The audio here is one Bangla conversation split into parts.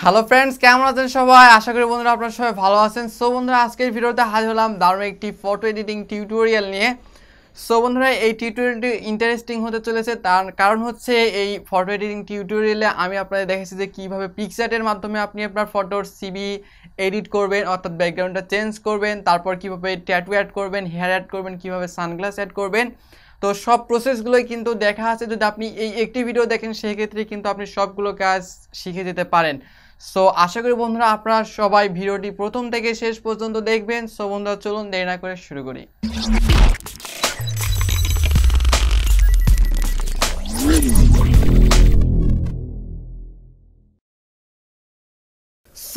হ্যালো ফ্রেন্ডস কেমন আছেন সবাই আশা করি বন্ধুরা আপনারা সবাই ভালো আছেন সো বন্ধুরা আজকের ভিডিওতে হাজির হলাম দারুণ একটি ফটো এডিটিং টিউটোরিয়াল নিয়ে সো বন্ধুরা এই টিউটোরিয়ালটি ইন্টারেস্টিং হতে চলেছে তার কারণ হচ্ছে এই ফটো এডিটিং টিউটোরিয়ালে আমি আপনাদের দেখেছি যে কীভাবে পিকচারের মাধ্যমে আপনি আপনার ফটোর সিবি এডিট করবেন অর্থাৎ ব্যাকগ্রাউন্ডটা চেঞ্জ করবেন তারপর কীভাবে ট্যাটু অ্যাড করবেন হেয়ার অ্যাড করবেন কীভাবে সানগ্লাস অ্যাড করবেন তো সব প্রসেসগুলোই কিন্তু দেখা আছে যদি আপনি এই একটি ভিডিও দেখেন সেক্ষেত্রে কিন্তু আপনি সবগুলো কাজ শিখে যেতে পারেন সো আশা করি বন্ধুরা আপনারা সবাই ভিডিওটি প্রথম থেকে শেষ পর্যন্ত দেখবেন সো বন্ধুরা চলুন দেরি না করে শুরু করি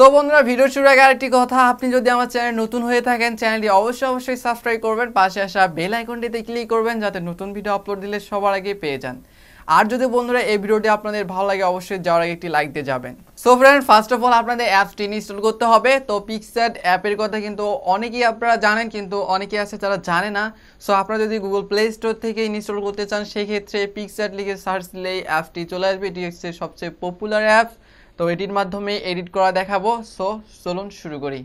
সো বন্ধুরা ভিডিও শুরু আগে আরেকটি কথা আপনি যদি আমার চ্যানেল নতুন হয়ে থাকেন চ্যানেলটি অবশ্যই অবশ্যই সাবস্ক্রাইব করবেন পাশে আসা বেল আইকনটিতে ক্লিক করবেন যাতে নতুন ভিডিও আপলোড দিলে সবার আগে পেয়ে যান আর যদি বন্ধুরা এই ভিডিওটি আপনাদের ভালো লাগে অবশ্যই যাওয়ার আগে একটি লাইক দিয়ে যাবেন so friend first of all আপনাদের অ্যাপসটি ইনস্টল করতে হবে তো পিকস্যাট অ্যাপের কথা কিন্তু অনেকেই আপনারা জানেন কিন্তু অনেকেই আছে যারা জানে না সো আপনারা যদি গুগল প্লে স্টোর থেকে ইনস্টল করতে চান সেক্ষেত্রে পিকস্যাট লিখে সার্চ দিলে অ্যাপটি চলে আসবে এটি হচ্ছে সবচেয়ে পপুলার অ্যাপস তো এটির মাধ্যমে এডিট করা দেখাবো সো চলুন শুরু করি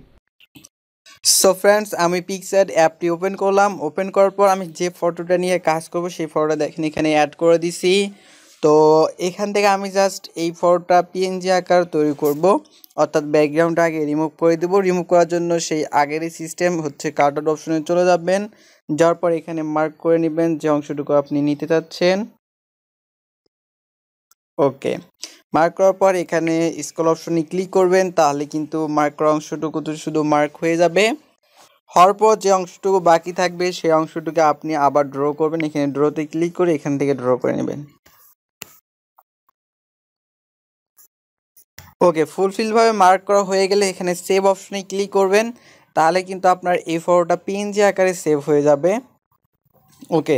সো ফ্রেন্ডস আমি পিকচার অ্যাপটি ওপেন করলাম ওপেন করার পর আমি যে ফটোটা নিয়ে কাজ করব সেই ফটোটা দেখেন এখানে অ্যাড করে দিছি তো এখান থেকে আমি জাস্ট এই ফটোটা পিএনজি আকার তৈরি করব অর্থাৎ ব্যাকগ্রাউন্ডটা আগে রিমুভ করে দেবো রিমুভ করার জন্য সেই আগেরই সিস্টেম হচ্ছে কাট আউট অপশনে চলে যাবেন যাওয়ার পর এখানে মার্ক করে নেবেন যে অংশটুকু আপনি নিতে চাচ্ছেন ওকে মার্ক করার পর এখানে স্কল অপশনে ক্লিক করবেন তাহলে কিন্তু মার্ক করা অংশটুকু তো শুধু মার্ক হয়ে যাবে হওয়ার পর যে অংশটুকু বাকি থাকবে সেই অংশটুকে আপনি আবার ড্র করবেন এখানে ড্রতে ক্লিক করে এখান থেকে ড্র করে নেবেন ওকে ফুলফিলভাবে মার্ক করা হয়ে গেলে এখানে সেভ অপশনে ক্লিক করবেন তাহলে কিন্তু আপনার এই ফটোটা পিএনজি আকারে সেভ হয়ে যাবে ওকে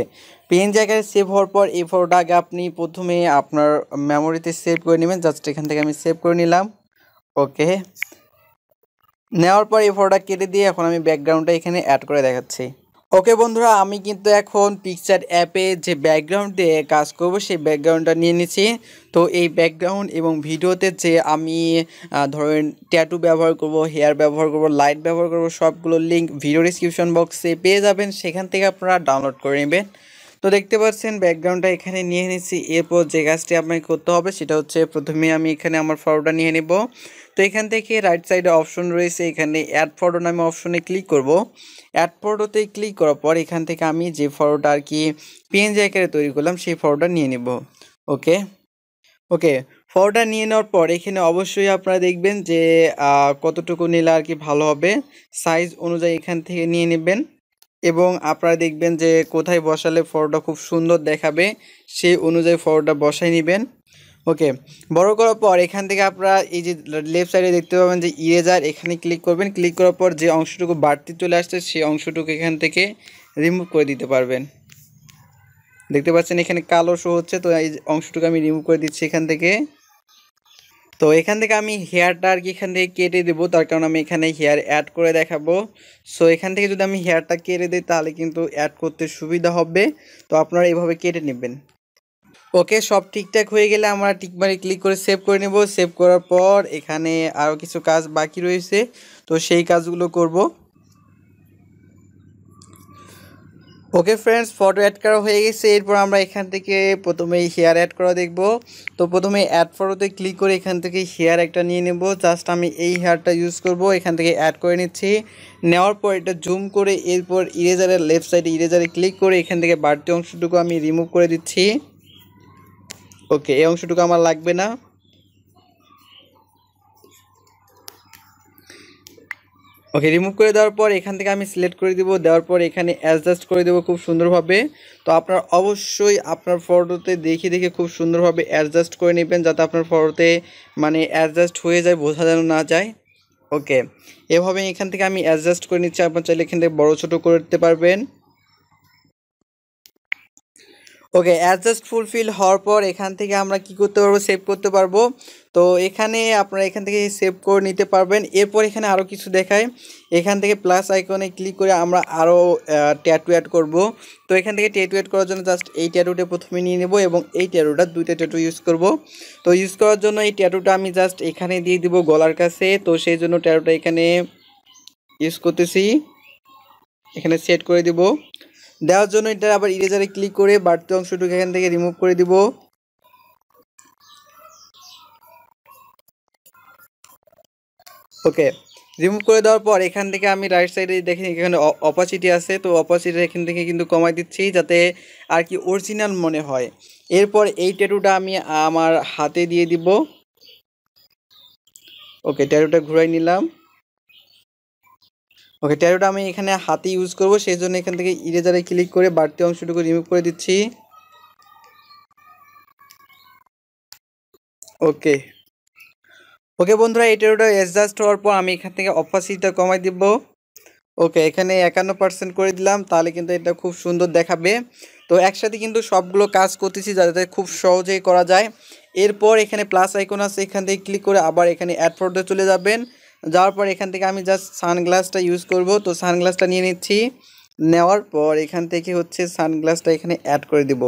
পেন জায়গায় সেভ হওয়ার পর এই ফটোটাকে আপনি প্রথমে আপনার মেমোরিতে সেভ করে নেবেন জাস্ট এখান থেকে আমি সেভ করে নিলাম ওকে নেওয়ার পর এই ফটোটা কেটে দিয়ে এখন আমি ব্যাকগ্রাউন্ডটা এখানে অ্যাড করে দেখাচ্ছি ওকে বন্ধুরা আমি কিন্তু এখন পিকচার অ্যাপে যে ব্যাকগ্রাউন্ডে কাজ করব সেই ব্যাকগ্রাউন্ডটা নিয়ে নিছি তো এই ব্যাকগ্রাউন্ড এবং ভিডিওতে যে আমি ধরেন ট্যাটু ব্যবহার করব হেয়ার ব্যবহার করব লাইট ব্যবহার করব সবগুলো লিঙ্ক ভিডিও ডিসক্রিপশন বক্সে পেয়ে যাবেন সেখান থেকে আপনারা ডাউনলোড করে নেবেন তো দেখতে পাচ্ছেন ব্যাকগ্রাউন্ডটা এখানে নিয়ে নিয়েছি এরপর যে গাছটি আপনাকে করতে হবে সেটা হচ্ছে প্রথমে আমি এখানে আমার ফটোটা নিয়ে নেব তো এখান থেকে রাইট সাইডে অপশন রয়েছে এখানে অ্যাড ফটো নামে অপশনে ক্লিক করব অ্যাড ফটোতে ক্লিক করার পর এখান থেকে আমি যে ফটোটা আর কি পিএনজি আকারে তৈরি করলাম সেই ফটোটা নিয়ে নেব ওকে ওকে ফটোটা নিয়ে নেওয়ার পর এখানে অবশ্যই আপনারা দেখবেন যে কতটুকু নিলে আর কি ভালো হবে সাইজ অনুযায়ী এখান থেকে নিয়ে নেবেন এবং আপনারা দেখবেন যে কোথায় বসালে ফটোটা খুব সুন্দর দেখাবে সেই অনুযায়ী ফটোটা বসাই নেবেন ওকে বড় করার পর এখান থেকে আপনারা এই যে লেফট সাইডে দেখতে পাবেন যে ইরেজার এখানে ক্লিক করবেন ক্লিক করার পর যে অংশটুকু বাড়তি চলে আসছে সেই অংশটুকু এখান থেকে রিমুভ করে দিতে পারবেন দেখতে পাচ্ছেন এখানে কালো শো হচ্ছে তো এই অংশটুকু আমি রিমুভ করে দিচ্ছি এখান থেকে তো এখান থেকে আমি হেয়ারটা আর কি এখান থেকে কেটে দেবো তার কারণ আমি এখানে হেয়ার অ্যাড করে দেখাবো সো এখান থেকে যদি আমি হেয়ারটা কেটে দিই তাহলে কিন্তু অ্যাড করতে সুবিধা হবে তো আপনারা এভাবে কেটে নেবেন ওকে সব ঠিকঠাক হয়ে গেলে আমরা টিকমারে ক্লিক করে সেভ করে নেব সেভ করার পর এখানে আরও কিছু কাজ বাকি রয়েছে তো সেই কাজগুলো করব ওকে ফ্রেন্ডস ফটো অ্যাড করা হয়ে গেছে এরপর আমরা এখান থেকে প্রথমে হেয়ার অ্যাড করা দেখব তো প্রথমে অ্যাড ফটোতে ক্লিক করে এখান থেকে হেয়ার একটা নিয়ে নেব জাস্ট আমি এই হেয়ারটা ইউজ করব এখান থেকে অ্যাড করে নিচ্ছি নেওয়ার পর এটা জুম করে এরপর ইরেজারের লেফট সাইডে ইরেজারে ক্লিক করে এখান থেকে বাড়তি অংশটুকু আমি রিমুভ করে দিচ্ছি ওকে এই অংশটুকু আমার লাগবে না ওকে রিমুভ করে দেওয়ার পর এখান থেকে আমি সিলেক্ট করে দিব দেওয়ার পর এখানে অ্যাডজাস্ট করে দেবো খুব সুন্দরভাবে তো আপনার অবশ্যই আপনার ফটোতে দেখে দেখে খুব সুন্দরভাবে অ্যাডজাস্ট করে নেবেন যাতে আপনার ফটোতে মানে অ্যাডজাস্ট হয়ে যায় বোঝা যেন না যায় ওকে এভাবে এখান থেকে আমি অ্যাডজাস্ট করে নিচ্ছি আপনার চাইলে এখান থেকে বড়ো ছোটো করে করতে পারবেন ওকে অ্যাডজাস্ট ফুলফিল হওয়ার পর এখান থেকে আমরা কি করতে পারবো সেভ করতে পারবো তো এখানে আপনারা এখান থেকে সেভ করে নিতে পারবেন এরপর এখানে আরও কিছু দেখায় এখান থেকে প্লাস আইকনে ক্লিক করে আমরা আরও ট্যাটু অ্যাড করব তো এখান থেকে ট্যাটু অ্যাড করার জন্য জাস্ট এই ট্যাটুটা প্রথমে নিয়ে নেব এবং এই ট্যাটুটা দুইটা ট্যাটু ইউজ করব তো ইউজ করার জন্য এই ট্যাটুটা আমি জাস্ট এখানে দিয়ে দিব গলার কাছে তো সেই জন্য ট্যাটুটা এখানে ইউজ করতেছি এখানে সেট করে দিব দেওয়ার জন্য এটা আবার ইরেজারে ক্লিক করে বাড়তি অংশটুকু এখান থেকে রিমুভ করে দিব ওকে রিমুভ করে দেওয়ার পর এখান থেকে আমি রাইট সাইডে দেখি এখানে অপাসিটি আছে তো অপাসিটি এখান থেকে কিন্তু কমাই দিচ্ছি যাতে আর কি অরিজিনাল মনে হয় এরপর এই ট্যাটুটা আমি আমার হাতে দিয়ে দিব ওকে ট্যাটুটা ঘুরাই নিলাম ওকে তেরোটা আমি এখানে হাতে ইউজ করব সেই জন্য এখান থেকে ইরেজারে ক্লিক করে বাড়তি অংশটুকু রিমুভ করে দিচ্ছি ওকে ওকে বন্ধুরা এই টেরোটা অ্যাডজাস্ট হওয়ার পর আমি এখান থেকে অপাসিটিটা কমাই দিব ওকে এখানে একান্ন পার্সেন্ট করে দিলাম তাহলে কিন্তু এটা খুব সুন্দর দেখাবে তো একসাথে কিন্তু সবগুলো কাজ করতেছি যাতে খুব সহজেই করা যায় এরপর এখানে প্লাস আইকন আছে এখান থেকে ক্লিক করে আবার এখানে অ্যাড চলে যাবেন যাওয়ার পর এখান থেকে আমি জাস্ট সানগ্লাসটা ইউজ করব তো সানগ্লাসটা নিয়ে নিচ্ছি নেওয়ার পর এখান থেকে হচ্ছে সানগ্লাসটা এখানে অ্যাড করে দিব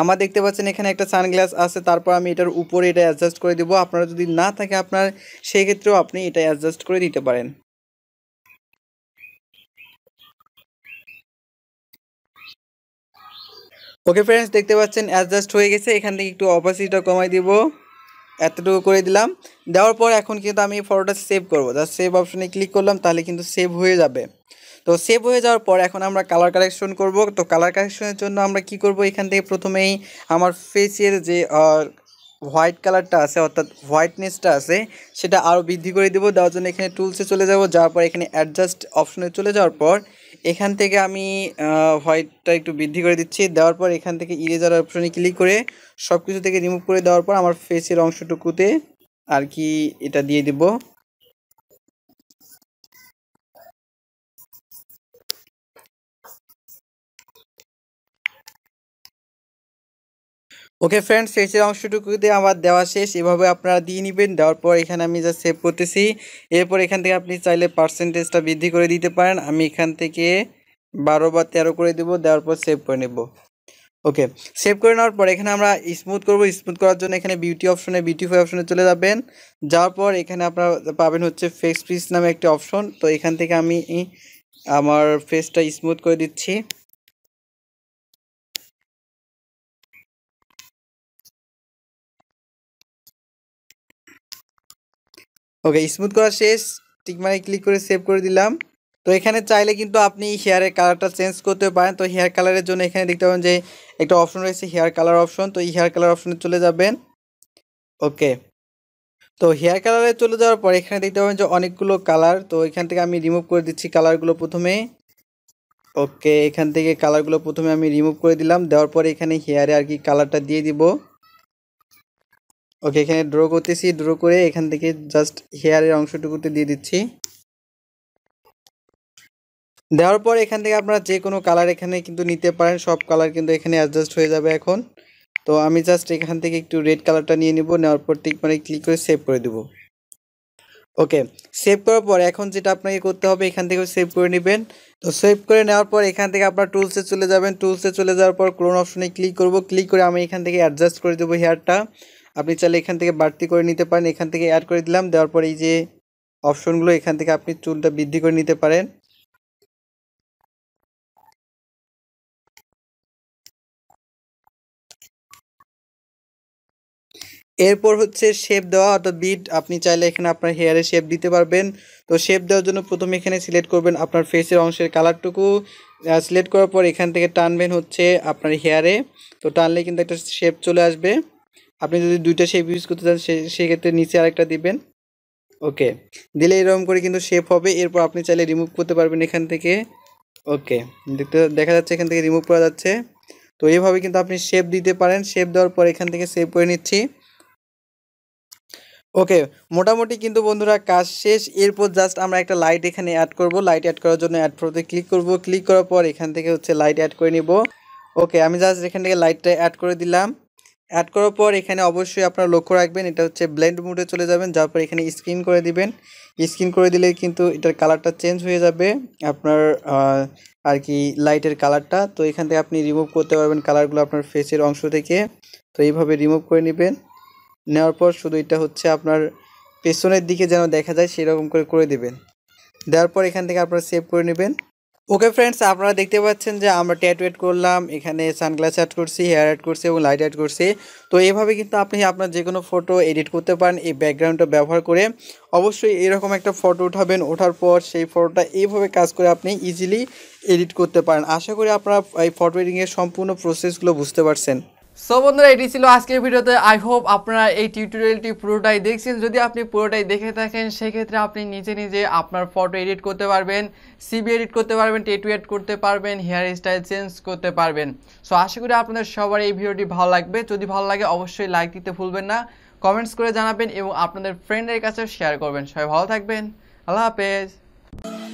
আমার দেখতে পাচ্ছেন এখানে একটা সানগ্লাস আছে তারপর আমি এটার উপরে এটা অ্যাডজাস্ট করে দেবো আপনারা যদি না থাকে আপনার সেই ক্ষেত্রেও আপনি এটা অ্যাডজাস্ট করে দিতে পারেন ওকে ফ্রেন্ডস দেখতে পাচ্ছেন অ্যাডজাস্ট হয়ে গেছে এখান থেকে একটু অপাসিটিটা কমাই দিব এতটুকু করে দিলাম দেওয়ার পর এখন কিন্তু আমি ফটোটা সেভ করব যা সেভ অপশনে ক্লিক করলাম তাহলে কিন্তু সেভ হয়ে যাবে তো সেভ হয়ে যাওয়ার পর এখন আমরা কালার কালেকশন করব তো কালার কালেকশনের জন্য আমরা কি করব এখান থেকে প্রথমেই আমার ফেসের যে হোয়াইট কালারটা আছে অর্থাৎ হোয়াইটনেসটা আছে সেটা আরও বৃদ্ধি করে দেবো দেওয়ার জন্য এখানে টুলসে চলে যাব যাওয়ার পর এখানে অ্যাডজাস্ট অপশনে চলে যাওয়ার পর এখান থেকে আমি হোয়াইটটা একটু বৃদ্ধি করে দিচ্ছি দেওয়ার পর এখান থেকে ইরেজার অপশনে ক্লিক করে সব কিছু থেকে রিমুভ করে দেওয়ার পর আমার ফেসের অংশটুকুতে আর কি এটা দিয়ে দেবো ওকে ফ্রেন্ডস শেষের অংশটুকু দিয়ে আমার দেওয়া শেষ এভাবে আপনারা দিয়ে নেবেন দেওয়ার পর এখানে আমি যা সেভ করতেছি এরপর এখান থেকে আপনি চাইলে পার্সেন্টেজটা বৃদ্ধি করে দিতে পারেন আমি এখান থেকে বারো বা তেরো করে দেবো দেওয়ার পর সেভ করে নেব ওকে সেভ করে নেওয়ার পর এখানে আমরা স্মুথ করব স্মুথ করার জন্য এখানে বিউটি অপশনে বিউটিফাই অপশনে চলে যাবেন যাওয়ার পর এখানে আপনারা পাবেন হচ্ছে ফেস পিস নামে একটি অপশন তো এখান থেকে আমি আমার ফেসটা স্মুথ করে দিচ্ছি ওকে স্মুথ করা শেষ টিকমারে ক্লিক করে সেভ করে দিলাম তো এখানে চাইলে কিন্তু আপনি হেয়ারের কালারটা চেঞ্জ করতে পারেন তো হেয়ার কালারের জন্য এখানে দেখতে পাবেন যে একটা অপশন রয়েছে হেয়ার কালার অপশন তো এই হেয়ার কালার অপশনে চলে যাবেন ওকে তো হেয়ার কালারে চলে যাওয়ার পর এখানে দেখতে পাবেন যে অনেকগুলো কালার তো এখান থেকে আমি রিমুভ করে দিচ্ছি কালারগুলো প্রথমে ওকে এখান থেকে কালারগুলো প্রথমে আমি রিমুভ করে দিলাম দেওয়ার পরে এখানে হেয়ারে আর কি কালারটা দিয়ে দিব ওকে এখানে ড্র করতেছি ড্র করে এখান থেকে জাস্ট হেয়ারের অংশটুকুতে দিয়ে দিচ্ছি দেওয়ার পর এখান থেকে আপনারা যে কোনো কালার এখানে কিন্তু নিতে পারেন সব কালার কিন্তু এখানে অ্যাডজাস্ট হয়ে যাবে এখন তো আমি জাস্ট এখান থেকে একটু রেড কালারটা নিয়ে নেবো নেওয়ার পর ঠিক মানে ক্লিক করে সেভ করে দেব ওকে সেভ করার পর এখন যেটা আপনাকে করতে হবে এখান থেকে সেভ করে নেবেন তো সেভ করে নেওয়ার পর এখান থেকে আপনার টুলসে চলে যাবেন টুলসে চলে যাওয়ার পর ক্লোন অপশনে ক্লিক করব ক্লিক করে আমি এখান থেকে অ্যাডজাস্ট করে দেবো হেয়ারটা আপনি চাইলে এখান থেকে বাড়তি করে নিতে পারেন এখান থেকে অ্যাড করে দিলাম দেওয়ার পর এই যে অপশনগুলো এখান থেকে আপনি চুলটা বৃদ্ধি করে নিতে পারেন এরপর হচ্ছে শেপ দেওয়া অর্থাৎ বিট আপনি চাইলে এখানে আপনার হেয়ারে শেপ দিতে পারবেন তো শেপ দেওয়ার জন্য প্রথমে এখানে সিলেক্ট করবেন আপনার ফেসের অংশের কালারটুকু সিলেক্ট করার পর এখান থেকে টানবেন হচ্ছে আপনার হেয়ারে তো টানলে কিন্তু একটা শেপ চলে আসবে আপনি যদি দুইটা শেপ ইউজ করতে চান সেক্ষেত্রে নিচে আরেকটা দিবেন ওকে দিলে এরকম করে কিন্তু শেপ হবে এরপর আপনি চাইলে রিমুভ করতে পারবেন এখান থেকে ওকে দেখতে দেখা যাচ্ছে এখান থেকে রিমুভ করা যাচ্ছে তো এইভাবে কিন্তু আপনি শেপ দিতে পারেন শেপ দেওয়ার পর এখান থেকে সেভ করে নিচ্ছি ওকে মোটামুটি কিন্তু বন্ধুরা কাজ শেষ এরপর জাস্ট আমরা একটা লাইট এখানে অ্যাড করব লাইট অ্যাড করার জন্য অ্যাড প্রোতে ক্লিক করব ক্লিক করার পর এখান থেকে হচ্ছে লাইট অ্যাড করে নিব ওকে আমি জাস্ট এখান থেকে লাইটটা অ্যাড করে দিলাম অ্যাড করার পর এখানে অবশ্যই আপনারা লক্ষ্য রাখবেন এটা হচ্ছে ব্লেন্ড মুডে চলে যাবেন যার পর এখানে স্ক্রিন করে দিবেন স্ক্রিন করে দিলে কিন্তু এটার কালারটা চেঞ্জ হয়ে যাবে আপনার আর কি লাইটের কালারটা তো এখান থেকে আপনি রিমুভ করতে পারবেন কালারগুলো আপনার ফেসের অংশ থেকে তো এইভাবে রিমুভ করে নেবেন নেওয়ার পর শুধু এটা হচ্ছে আপনার পেছনের দিকে যেন দেখা যায় সেরকম করে করে দেবেন দেওয়ার পর এখান থেকে আপনারা সেভ করে নেবেন ওকে ফ্রেন্ডস আপনারা দেখতে পাচ্ছেন যে আমরা ট্যাট ওয়েট করলাম এখানে সানগ্লাস অ্যাড করছি হেয়ার অ্যাড করছি এবং লাইট অ্যাড করছি তো এভাবে কিন্তু আপনি আপনার যে কোনো ফটো এডিট করতে পারেন এই ব্যাকগ্রাউন্ডটা ব্যবহার করে অবশ্যই এরকম একটা ফটো উঠাবেন ওঠার পর সেই ফটোটা এইভাবে কাজ করে আপনি ইজিলি এডিট করতে পারেন আশা করি আপনারা এই ফটো এডিটিংয়ের সম্পূর্ণ প্রসেসগুলো বুঝতে পারছেন সো বন্ধুরা এটি ছিল আজকের ভিডিওতে আই হোপ আপনারা এই টিউটোরিয়ালটি পুরোটাই দেখছেন যদি আপনি পুরোটাই দেখে থাকেন সেক্ষেত্রে আপনি নিজে নিজে আপনার ফটো এডিট করতে পারবেন সিবি এডিট করতে পারবেন টেটু এড করতে পারবেন হেয়ার স্টাইল চেঞ্জ করতে পারবেন সো আশা করি আপনাদের সবার এই ভিডিওটি ভালো লাগবে যদি ভালো লাগে অবশ্যই লাইক দিতে ভুলবেন না কমেন্টস করে জানাবেন এবং আপনাদের ফ্রেন্ডের কাছে শেয়ার করবেন সবাই ভালো থাকবেন আল্লাহ হাফেজ